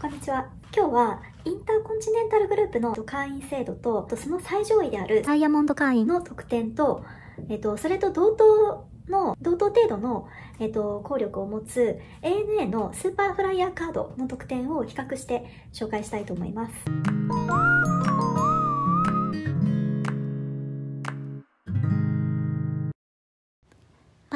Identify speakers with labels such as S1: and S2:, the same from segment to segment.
S1: こんにちは。今日はインターコンチネンタルグループの会員制度と、その最上位であるダイヤモンド会員の特典と、えっと、それと同等の、同等程度の、えっと、効力を持つ ANA のスーパーフライヤーカードの特典を比較して紹介したいと思います。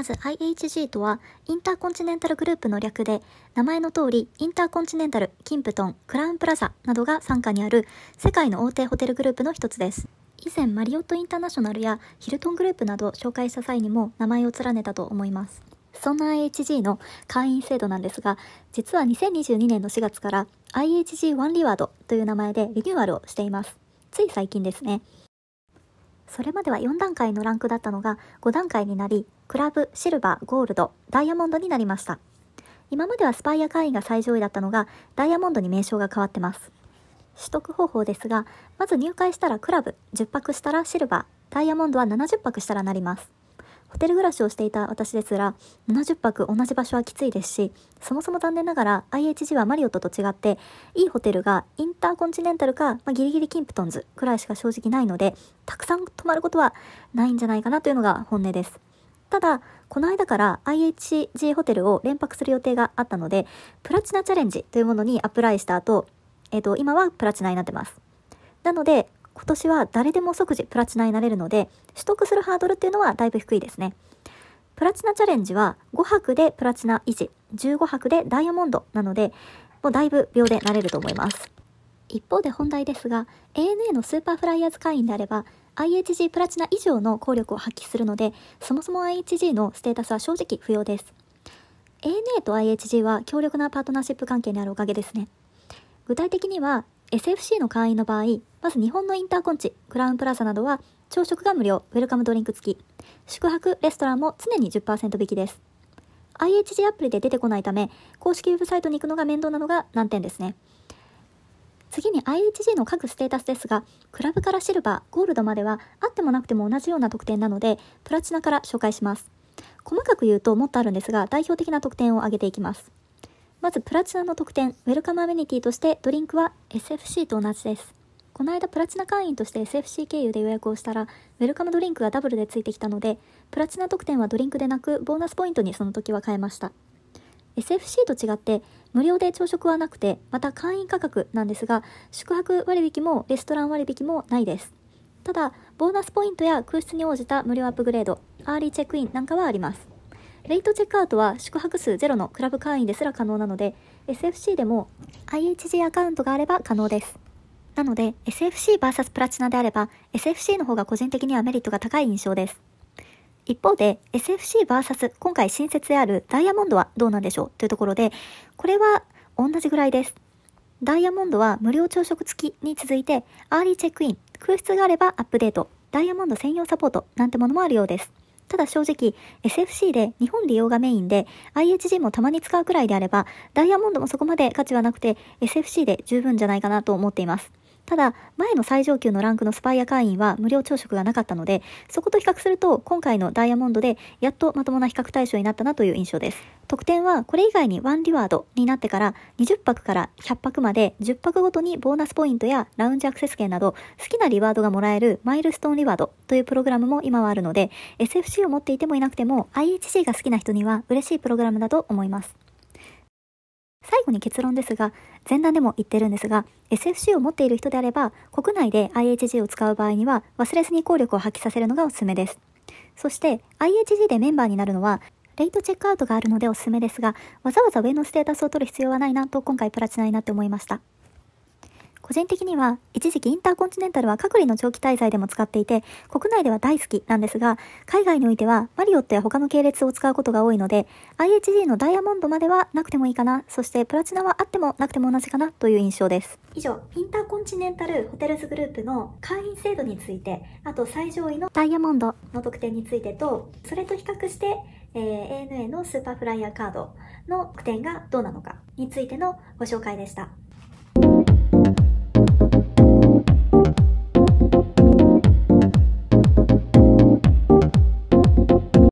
S1: まず IHG とは、インターコンチネンタルグループの略で、名前の通り、インターコンチネンタル、キンプトン、クラウンプラザなどが傘下にある、世界の大手ホテルグループの一つです。以前、マリオットインターナショナルやヒルトングループなど紹介した際にも名前を連ねたと思います。そんな IHG の会員制度なんですが、実は2022年の4月から IHG ワンリワードという名前でリニューアルをしています。つい最近ですね。それまでは4段階のランクだったのが5段階になりクラブシルバーゴールドダイヤモンドになりました今まではスパイア会員が最上位だったのがダイヤモンドに名称が変わってます取得方法ですがまず入会したらクラブ10泊したらシルバーダイヤモンドは70泊したらなりますホテル暮らしをしていた私ですら、70泊同じ場所はきついですし、そもそも残念ながら IHG はマリオットと違って、いいホテルがインターコンチネンタルか、まあ、ギリギリキンプトンズくらいしか正直ないので、たくさん泊まることはないんじゃないかなというのが本音です。ただ、この間から IHG ホテルを連泊する予定があったので、プラチナチャレンジというものにアプライした後、えっ、ー、と、今はプラチナになってます。なので、今年は誰でも即時プラチナになれるので、取得するハードルっていうのはだいぶ低いですね。プラチナチャレンジは5泊でプラチナ維持、15泊でダイヤモンドなので、もうだいぶ秒でなれると思います。一方で本題ですが、ANA のスーパーフライヤーズ会員であれば、IHG プラチナ以上の効力を発揮するので、そもそも IHG のステータスは正直不要です。ANA と IHG は強力なパートナーシップ関係にあるおかげですね。具体的には SFC の会員の場合、まず日本のインターコンチ、クラウンプラザなどは朝食が無料、ウェルカムドリンク付き。宿泊、レストランも常に10%引きです。IHG アプリで出てこないため、公式ウェブサイトに行くのが面倒なのが難点ですね。次に IHG の各ステータスですが、クラブからシルバー、ゴールドまではあってもなくても同じような特典なので、プラチナから紹介します。細かく言うともっとあるんですが、代表的な特典を挙げていきます。まずプラチナの特典、ウェルカムアメニティとしてドリンクは SFC と同じです。この間プラチナ会員として SFC 経由で予約をしたら、ウェルカムドリンクがダブルでついてきたので、プラチナ特典はドリンクでなく、ボーナスポイントにその時は変えました。SFC と違って、無料で朝食はなくて、また会員価格なんですが、宿泊割引もレストラン割引もないです。ただ、ボーナスポイントや空室に応じた無料アップグレード、アーリーチェックインなんかはあります。レイトチェックアウトは宿泊数ゼロのクラブ会員ですら可能なので、SFC でも IHG アカウントがあれば可能です。なので、SFCVS プラチナであれば、SFC の方が個人的にはメリットが高い印象です。一方で、SFCVS 今回新設であるダイヤモンドはどうなんでしょうというところで、これは同じぐらいです。ダイヤモンドは無料朝食付きに続いて、アーリーチェックイン、空室があればアップデート、ダイヤモンド専用サポートなんてものもあるようです。ただ正直、SFC で日本利用がメインで、IHG もたまに使うくらいであれば、ダイヤモンドもそこまで価値はなくて、SFC で十分じゃないかなと思っています。ただ、前の最上級のランクのスパイア会員は無料朝食がなかったので、そこと比較すると、今回のダイヤモンドで、やっとまともな比較対象になったなという印象です。特典はこれ以外にワンリワードになってから20泊から100泊まで10泊ごとにボーナスポイントやラウンジアクセス券など好きなリワードがもらえるマイルストーンリワードというプログラムも今はあるので SFC を持っていてもいなくても IHC が好きな人には嬉しいプログラムだと思います。最後に結論ですが、前段でも言ってるんですが、SFC を持っている人であれば、国内で IHG を使う場合には、忘れずに効力を発揮させるのがおすすめです。そして、IHG でメンバーになるのは、レイトチェックアウトがあるのでおすすめですが、わざわざ上のステータスを取る必要はないなと今回プラチナになって思いました。個人的には、一時期インターコンチネンタルは隔離の長期滞在でも使っていて、国内では大好きなんですが、海外においてはマリオットや他の系列を使うことが多いので、IHG のダイヤモンドまではなくてもいいかな、そしてプラチナはあってもなくても同じかなという印象です。以上、インターコンチネンタルホテルズグループの会員制度について、あと最上位のダイヤモンドの特典についてと、それと比較して、えー、ANA のスーパーフライヤーカードの特典がどうなのかについてのご紹介でした。